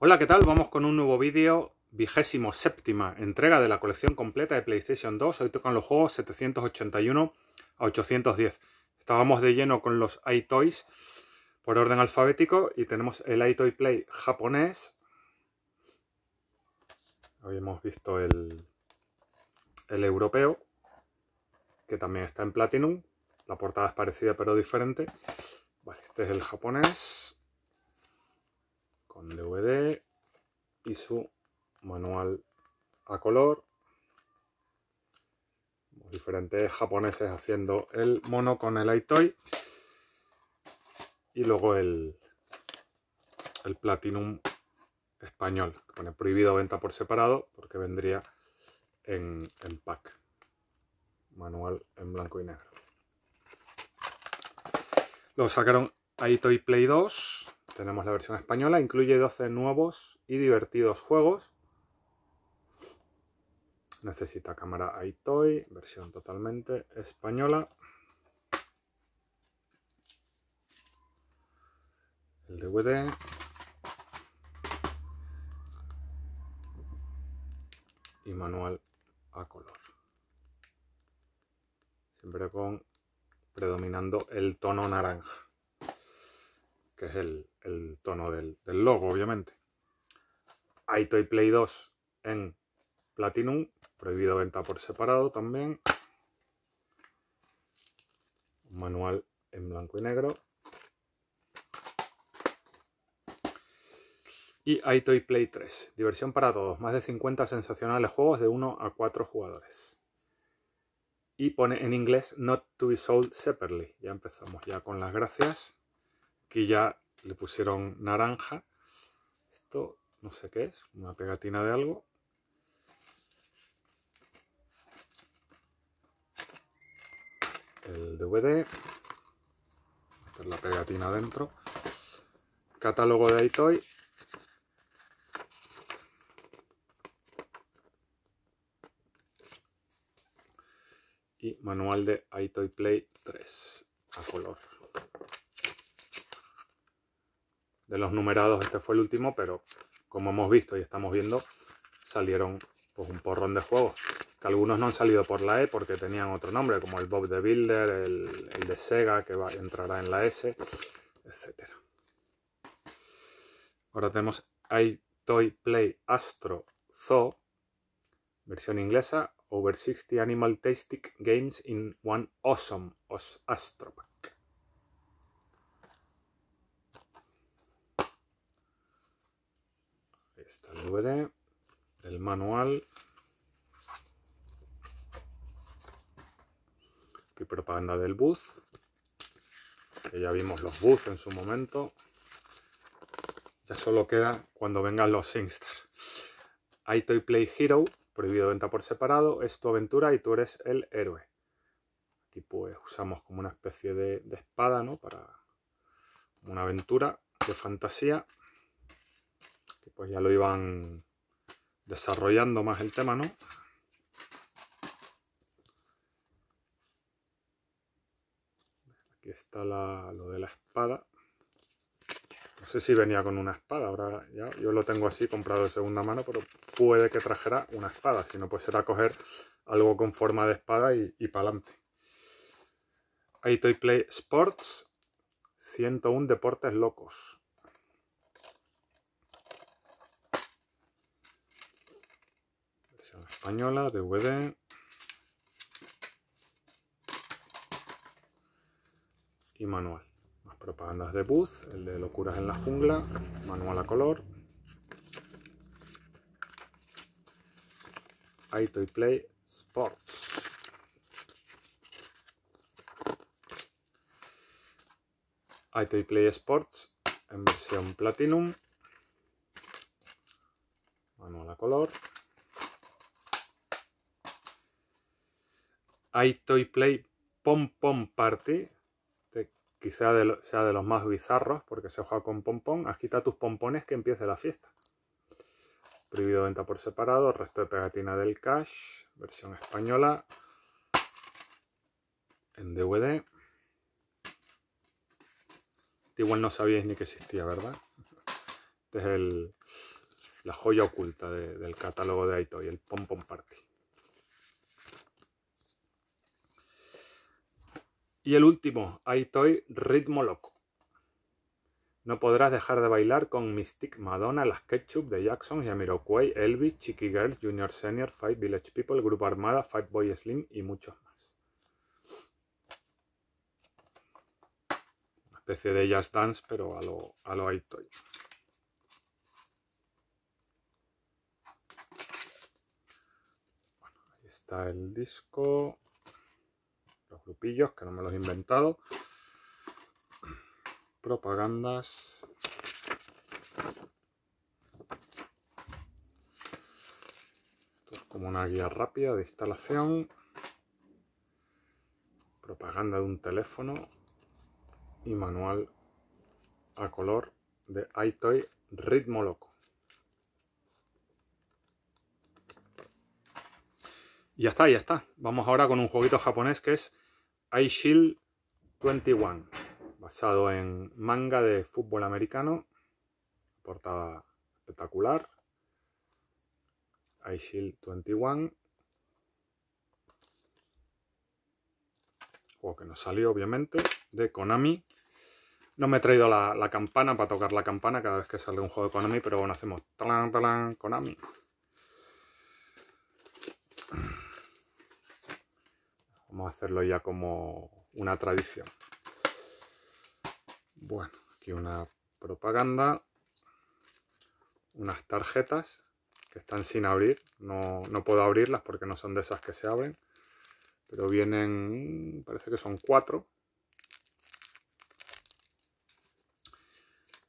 Hola, ¿qué tal? Vamos con un nuevo vídeo, vigésimo séptima entrega de la colección completa de PlayStation 2. Hoy tocan los juegos 781 a 810. Estábamos de lleno con los iToys por orden alfabético y tenemos el iToy Play japonés. Habíamos visto el, el europeo, que también está en Platinum. La portada es parecida pero diferente. Vale, este es el japonés con DVD y su manual a color. diferentes japoneses haciendo el mono con el Aitoy. Y luego el, el Platinum español, que pone prohibido venta por separado, porque vendría en, pack. Manual en blanco y negro. Lo sacaron Aitoy Play 2 tenemos la versión española, incluye 12 nuevos y divertidos juegos. Necesita cámara iToy, versión totalmente española. El DVD. Y manual a color. Siempre con predominando el tono naranja que es el, tono del, logo, obviamente. Hay Play 2 en Platinum, prohibido venta por separado también. Un manual en blanco y negro. Y hay Play 3, diversión para todos, más de 50 sensacionales juegos de 1 a 4 jugadores. Y pone en inglés Not to be sold separately. Ya empezamos ya con las gracias. Aquí ya le pusieron naranja. Esto no sé qué es, una pegatina de algo. El DVD. la pegatina dentro. Catálogo de Itoy. Y manual de Itoy Play 3 a color. de los numerados este fue el último, pero como hemos visto y estamos viendo, salieron pues, un porrón de juegos. Que algunos no han salido por la E porque tenían otro nombre, como el Bob the Builder, el, de Sega, que va, entrará en la S, etc. Ahora tenemos Toy Play Astro Zoo, versión inglesa, Over 60 Animal Tastic Games in One Awesome, Astro está el el manual. y propaganda del bus, que ya vimos los bus en su momento. Ya solo queda cuando vengan los Singstar. Hay Toy Play Hero, prohibido venta por separado, es tu aventura y tú eres el héroe. Aquí pues usamos como una especie de, de espada, ¿no? Para una aventura de fantasía pues ya lo iban desarrollando más el tema, ¿no? Aquí está lo de la espada. No sé si venía con una espada, ahora ya yo lo tengo así comprado de segunda mano, pero puede que trajera una espada, si no pues será coger algo con forma de espada y, y para adelante. Ahí estoy Play Sports, 101 deportes locos. española, DVD. Y manual. Más propagandas de Buzz, el de Locuras en la Jungla, manual a color. iToy Play Sports. iToy Play Sports en versión Platinum. Manual a color. Toy Play Pom Pom Party, quizá sea de los más bizarros porque se juega con pompón, agita tus pompones que empiece la fiesta. Prohibido venta por separado, resto de pegatina del cash, versión española, en DVD. Igual no sabíais ni que existía, ¿verdad? Este es la joya oculta del catálogo de Itoy, el Pom Pom Party. Y el último, ahí ritmo loco. No podrás dejar de bailar con Mystic, Madonna, Las Ketchup, The Jackson, Yamiroquai, Elvis, Chicky Girl, Junior Senior, Five Village People, Grupo Armada, Five Boy Slim y muchos más. Una especie de jazz dance, pero a lo, a lo ahí está el disco que no me los he inventado. Propagandas. Esto es como una guía rápida de instalación. Propaganda de un teléfono. Y manual a color de iToy Ritmo Loco. Y ya está, ya está. Vamos ahora con un jueguito japonés que es iShield 21, basado en manga de fútbol americano, portada espectacular. iShield 21, juego que nos salió obviamente, de Konami. No me he traído la, la, campana para tocar la campana cada vez que sale un juego de Konami, pero bueno, hacemos talan, talan, Konami. hacerlo ya como una tradición. Bueno, aquí una propaganda. Unas tarjetas que están sin abrir. No, puedo abrirlas porque no son de esas que se abren. Pero vienen, parece que son cuatro.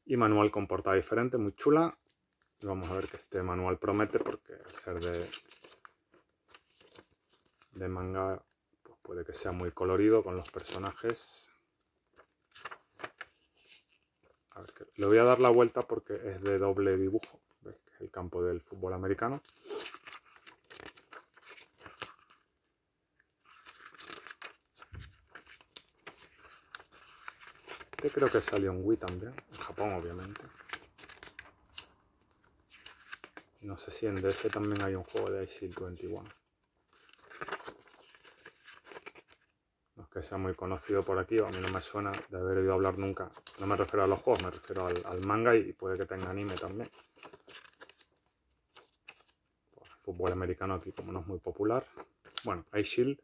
Y manual con portada diferente, muy chula. vamos a ver que este manual promete porque al ser de, de manga Puede que sea muy colorido con los personajes. A le voy a dar la vuelta porque es de doble dibujo. El campo del fútbol americano. Este creo que salió en Wii también. En Japón, obviamente. No sé si en DS también hay un juego de IC21. que sea muy conocido por aquí, a mí no me suena de haber oído hablar nunca. No me refiero a los juegos, me refiero al, manga y puede que tenga anime también. Pues, fútbol americano aquí como no es muy popular. Bueno, Ice Shield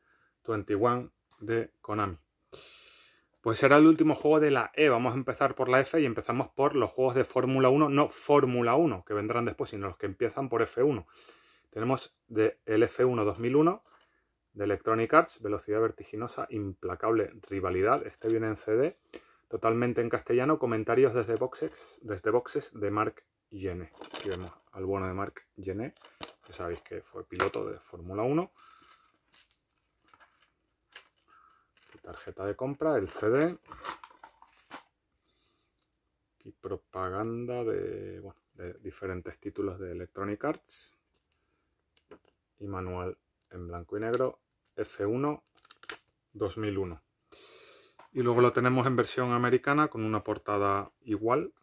21 de Konami. Pues será el último juego de la E. Vamos a empezar por la F y empezamos por los juegos de Fórmula 1, no Fórmula 1, que vendrán después, sino los que empiezan por F1. Tenemos de el F1 2001, de Electronic Arts, Velocidad Vertiginosa, Implacable Rivalidad. Este viene en CD, totalmente en castellano, comentarios desde boxes, desde boxes de Marc Gené. Aquí vemos al bueno de Marc Gené, que sabéis que fue piloto de Fórmula 1. Tarjeta de compra, el CD. Y propaganda de, de diferentes títulos de Electronic Arts. Y manual en blanco y negro F1 2001. Y luego lo tenemos en versión americana con una portada igual.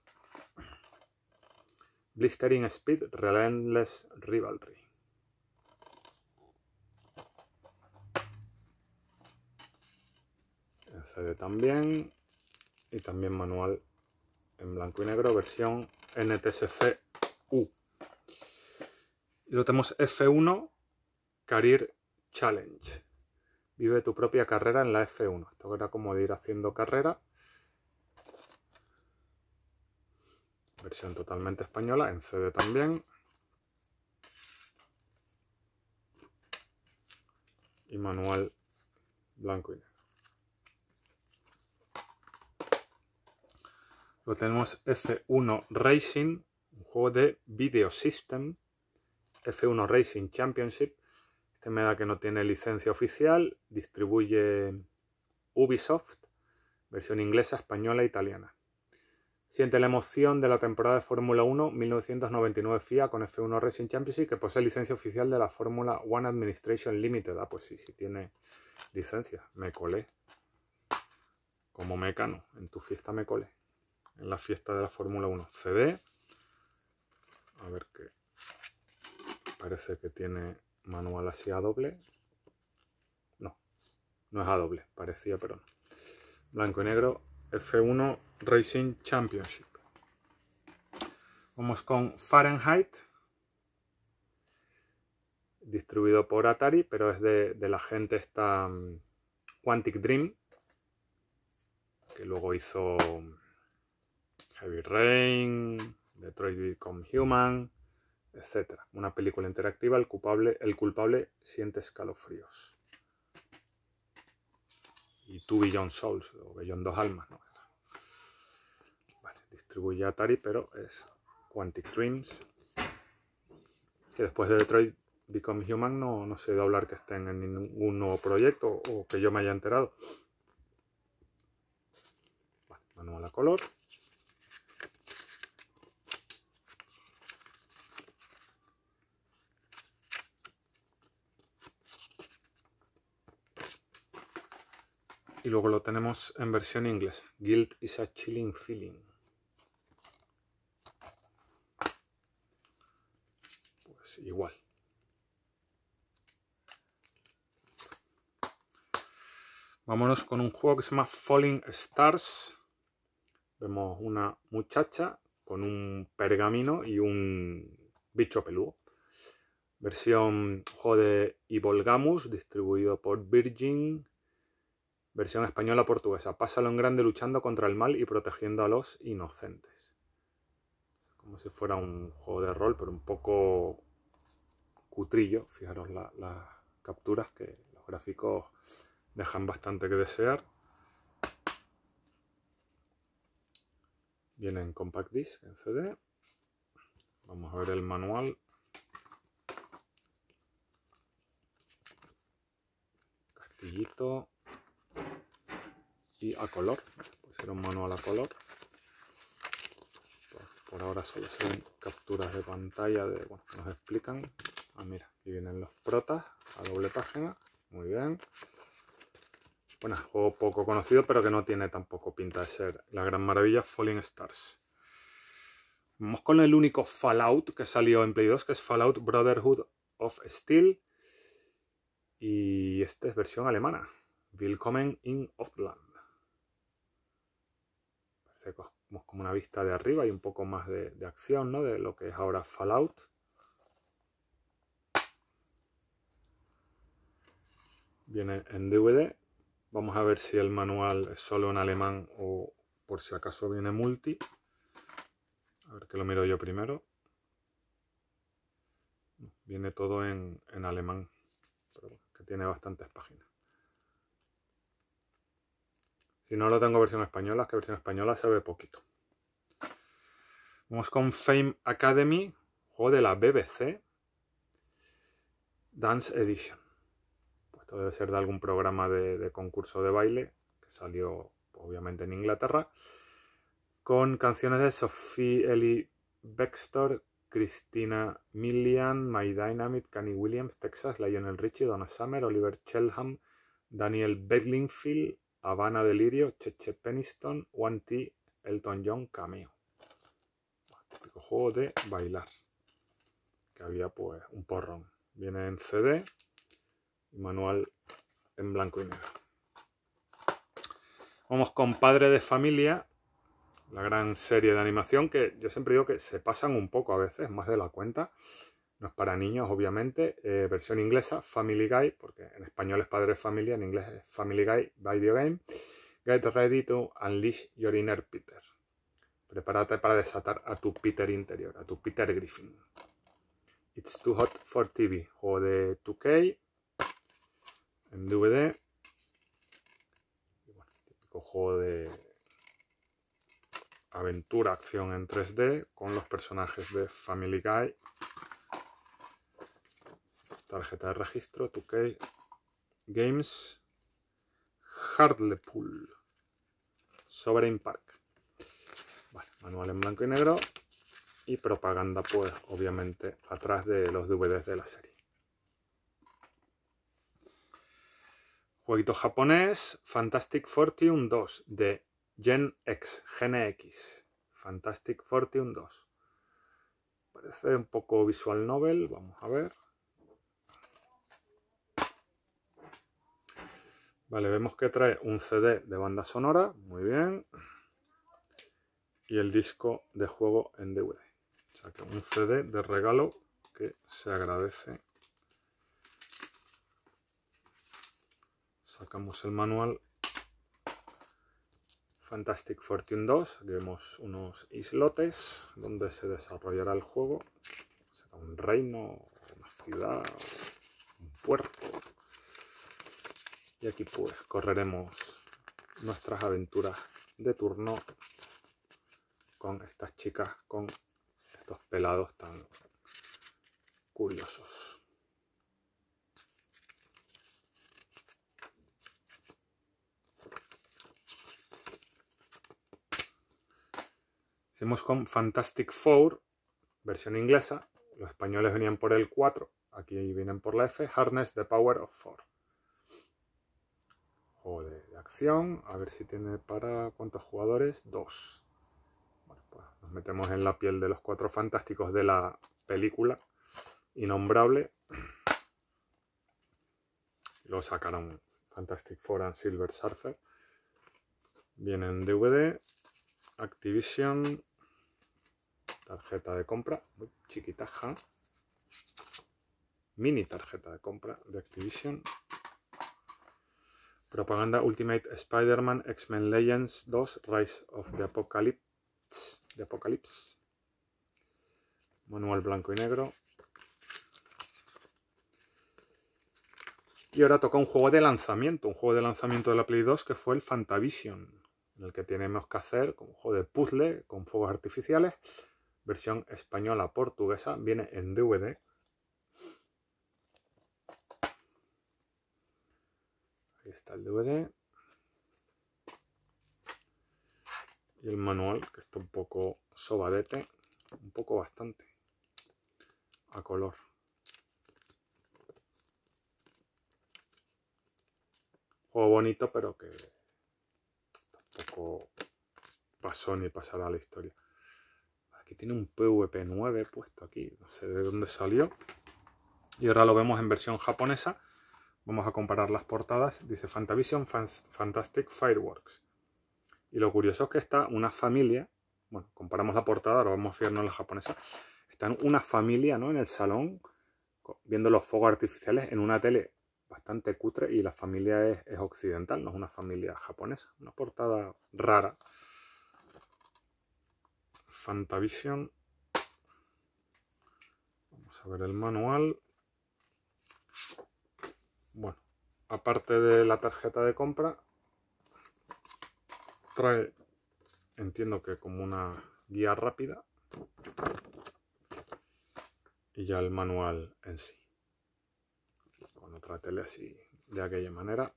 Blistering Speed Relentless Rivalry. CD también. Y también manual en blanco y negro, versión NTSC U. Y lo tenemos F1 carir Challenge. Vive tu propia carrera en la F1. Esto era como de ir haciendo carrera. Versión totalmente española, en CD también. Y manual blanco y negro. Lo tenemos F1 Racing, un juego de Video System, F1 Racing Championship, este da que no tiene licencia oficial, distribuye Ubisoft, versión inglesa, española e italiana. Siente la emoción de la temporada de Fórmula 1 1999 FIA con F1 Racing Championship, que posee licencia oficial de la Fórmula One Administration Limited. Ah, pues sí, sí tiene licencia. Me colé. Como mecano, en tu fiesta me colé. En la fiesta de la Fórmula 1. CD. A ver qué. Parece que tiene manual así a doble. No, no es a doble, parecía, pero no. Blanco y negro, F1 Racing Championship. Vamos con Fahrenheit, distribuido por Atari, pero es de, la gente esta mm, Quantic Dream, que luego hizo mm, Heavy Rain, Detroit Become Human, etc. Una película interactiva, el culpable, el culpable siente escalofríos. Y tú billion Souls, o billion Dos Almas, ¿no? Vale, distribuye Atari, pero es Quantic Dreams. Que después de Detroit Become Human no, no se a hablar que estén en ningún nuevo proyecto o que yo me haya enterado. manual a color. Y luego lo tenemos en versión inglés. Guilt is a chilling feeling. Pues igual. Vámonos con un juego que se llama Falling Stars. Vemos una muchacha con un pergamino y un bicho peludo. Versión juego de Evil distribuido por Virgin Versión española portuguesa. Pásalo en grande luchando contra el mal y protegiendo a los inocentes. Como si fuera un juego de rol, pero un poco cutrillo. Fijaros las capturas que los gráficos dejan bastante que desear. Vienen en compact disc, en CD. Vamos a ver el manual. Castillito y a color. Pues un manual a color. Por ahora solo son capturas de pantalla de, bueno, nos explican. Ah, mira, aquí vienen los protas a doble página. Muy bien. Bueno, juego poco conocido, pero que no tiene tampoco pinta de ser la gran maravilla Falling Stars. Vamos con el único Fallout que salió en Play 2, que es Fallout Brotherhood of Steel. Y esta es versión alemana. Willkommen in Othland como una vista de arriba y un poco más de, acción, De lo que es ahora Fallout. Viene en DVD. Vamos a ver si el manual es solo en alemán o por si acaso viene multi. A ver que lo miro yo primero. Viene todo en, en alemán, pero que tiene bastantes páginas. Si no lo tengo versión española, es que versión española se ve poquito. Vamos con Fame Academy, juego de la BBC, Dance Edition. Pues esto debe ser de algún programa de, concurso de baile, que salió obviamente en Inglaterra, con canciones de Sophie Ellie Bextor, Cristina Millian, My Dynamite, Kenny Williams, Texas, Lionel Richie, Donna Summer, Oliver Chelham, Daniel Bedlingfield, Habana Delirio, Cheche Peniston, One T, Elton John, Cameo. Típico juego de bailar. Que había pues un porrón. Viene en CD y manual en blanco y negro. Vamos con Padre de Familia, la gran serie de animación que yo siempre digo que se pasan un poco a veces, más de la cuenta. No es para niños, obviamente. Eh, versión inglesa, Family Guy, porque en español es Padre Familia, en inglés es Family Guy Video Game. Get ready to unleash your inner Peter. Prepárate para desatar a tu Peter interior, a tu Peter Griffin. It's Too Hot for TV, juego de 2K, en DVD. típico juego de aventura, acción en 3D, con los personajes de Family Guy Tarjeta de registro, 2K Games Hartlepool Sovereign Park. manual en blanco y negro y propaganda, pues obviamente, atrás de los DVDs de la serie. Jueguito japonés, Fantastic Fortune 2 de Gen X, Gen X. Fantastic Fortune 2. Parece un poco visual novel, vamos a ver. Vale, vemos que trae un CD de banda sonora, muy bien, y el disco de juego en DVD. un CD de regalo que se agradece. Sacamos el manual Fantastic Fortune 2, aquí vemos unos islotes donde se desarrollará el juego. Será un reino, una ciudad, un puerto, y aquí pues correremos nuestras aventuras de turno con estas chicas, con estos pelados tan curiosos. Hicimos con Fantastic Four, versión inglesa. Los españoles venían por el 4, aquí vienen por la F. Harness the Power of Four. Juego de, acción, a ver si tiene para cuántos jugadores, dos. Bueno, pues nos metemos en la piel de los cuatro fantásticos de la película, innombrable. Lo sacaron Fantastic Four and Silver Surfer. Vienen DVD, Activision, tarjeta de compra, chiquitaja, mini tarjeta de compra de Activision, Propaganda Ultimate Spider-Man X-Men Legends 2 Rise of the Apocalypse. Apocalypse. Manual blanco y negro. Y ahora toca un juego de lanzamiento, un juego de lanzamiento de la Play 2 que fue el Fantavision, en el que tenemos que hacer como un juego de puzzle con fuegos artificiales, versión española-portuguesa, viene en DVD, está el DVD. Y el manual, que está un poco sobadete, un poco bastante, a color. Juego bonito, pero que tampoco pasó ni pasará la historia. Aquí tiene un PvP 9 puesto aquí, no sé de dónde salió. Y ahora lo vemos en versión japonesa Vamos a comparar las portadas. Dice Fantavision Fantastic Fireworks. Y lo curioso es que está una familia. Bueno, comparamos la portada, ahora vamos a fijarnos en la japonesa. Está una familia ¿no? en el salón viendo los fuegos artificiales en una tele bastante cutre y la familia es, es occidental, no es una familia japonesa. Una portada rara. Fantavision. Vamos a ver el manual. Bueno, aparte de la tarjeta de compra, trae, entiendo que como una guía rápida y ya el manual en sí. Con otra tele así, de aquella manera.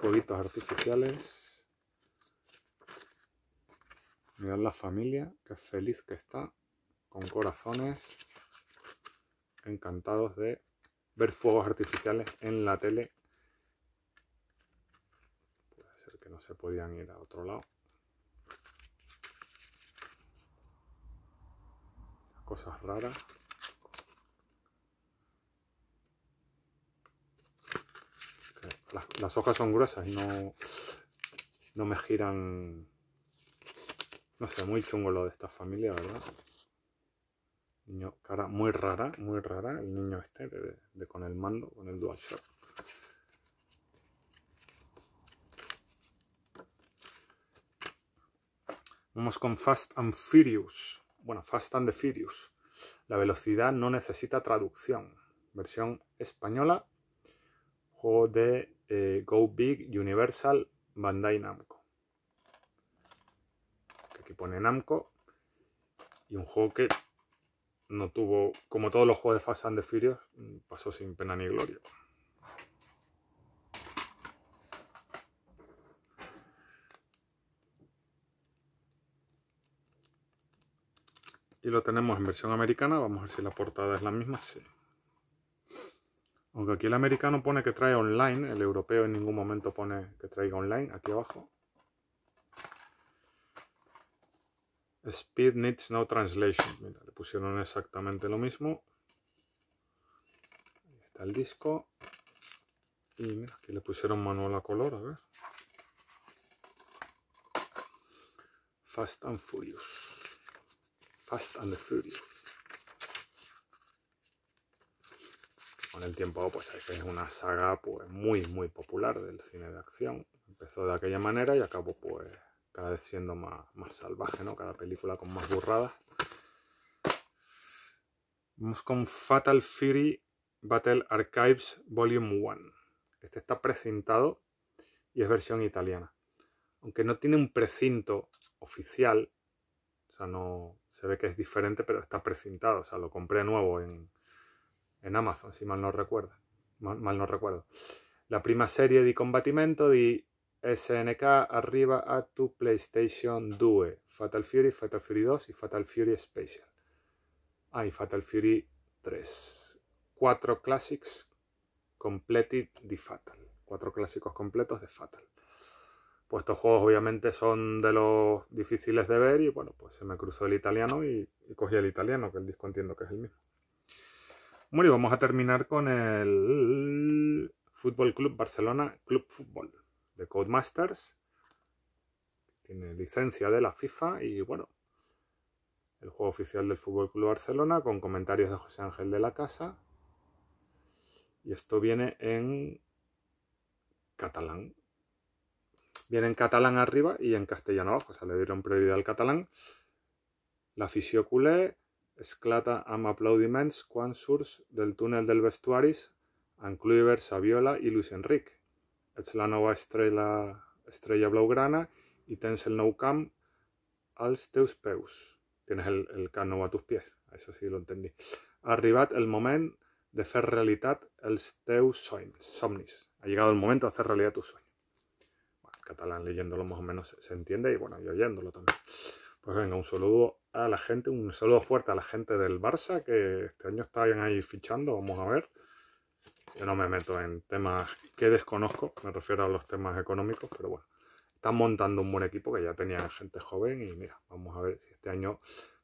Jueguitos artificiales. Mirad la familia, qué feliz que está, con corazones encantados de ver fuegos artificiales en la tele. Puede ser que no se podían ir a otro lado. Cosas raras. Las, hojas son gruesas y no, no me giran. No sé, muy chungo lo de esta familia, ¿verdad? cara muy rara, muy rara, el niño este de, con el mando, con el DualShock. Vamos con Fast and Furious. Bueno, Fast and the Furious. La velocidad no necesita traducción. Versión española. Juego de eh, Go Big Universal Bandai Namco. Aquí pone Namco. Y un juego que no tuvo, como todos los juegos de Fast and the Furious, mm, pasó sin pena ni gloria. Y lo tenemos en versión americana, vamos a ver si la portada es la misma, sí. Aunque aquí el americano pone que trae online, el europeo en ningún momento pone que traiga online, aquí abajo. Speed needs no translation. Mira, le pusieron exactamente lo mismo. Ahí está el disco. Y mira, aquí le pusieron manual a color, a ver. Fast and Furious. Fast and Furious. Con el tiempo, pues es una saga pues, muy, muy popular del cine de acción. Empezó de aquella manera y acabó pues cada vez siendo más, salvaje, ¿no? Cada película con más burradas. Vamos con Fatal Fury Battle Archives Volume 1. Este está precintado y es versión italiana. Aunque no tiene un precinto oficial, o sea, no se ve que es diferente, pero está precintado. O sea, lo compré nuevo en, Amazon, si mal no recuerdo. Mal, no recuerdo. La prima serie de combatimiento de. SNK Arriba, a tu PlayStation 2, Fatal Fury, Fatal Fury 2 y Fatal Fury Special. Ah, y Fatal Fury 3. Cuatro classics completed de Fatal. Cuatro clásicos completos de Fatal. Pues estos juegos obviamente son de los difíciles de ver y bueno, pues se me cruzó el italiano y, y cogí el italiano, que el disco entiendo que es el mismo. Bueno, y vamos a terminar con el Fútbol Club Barcelona Club Fútbol de Codemasters. Tiene licencia de la FIFA y bueno, el juego oficial del Fútbol Club Barcelona con comentarios de José Ángel de la Casa. Y esto viene en catalán. Viene en catalán arriba y en castellano abajo, o sea, le dieron prioridad al catalán. La fisioculé esclata am aplaudiments quan surs del túnel del vestuaris Ancluiver, Saviola i Luis Enrique la nova Estrella, Estrella Blaugrana y tens el nou camp als teus peus. Tienes el, el nou a tus pies, eso sí lo entendí. Ha arribat el moment de fer realitat els teus somnis. somnis. Ha llegado el momento de hacer realidad tus sueño Bueno, catalán leyéndolo más o menos se, se entiende y bueno, y oyéndolo también. Pues venga, un saludo a la gente, un saludo fuerte a la gente del Barça que este año están ahí fichando, vamos a ver. Yo no me meto en temas que desconozco, me refiero a los temas económicos, pero bueno, están montando un buen equipo que ya tenía gente joven y mira, vamos a ver si este año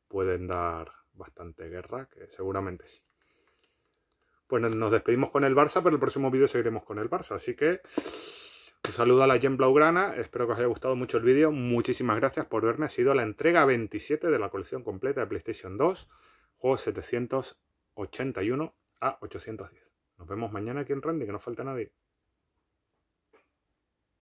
pueden dar bastante guerra, que seguramente sí. Pues nos despedimos con el Barça, pero el próximo vídeo seguiremos con el Barça. Así que un saludo a la Gen Blaugrana, espero que os haya gustado mucho el vídeo. Muchísimas gracias por verme, ha sido la entrega 27 de la colección completa de PlayStation 2, juegos 781 a 810. Nos vemos mañana aquí en Randy, que no falta nadie.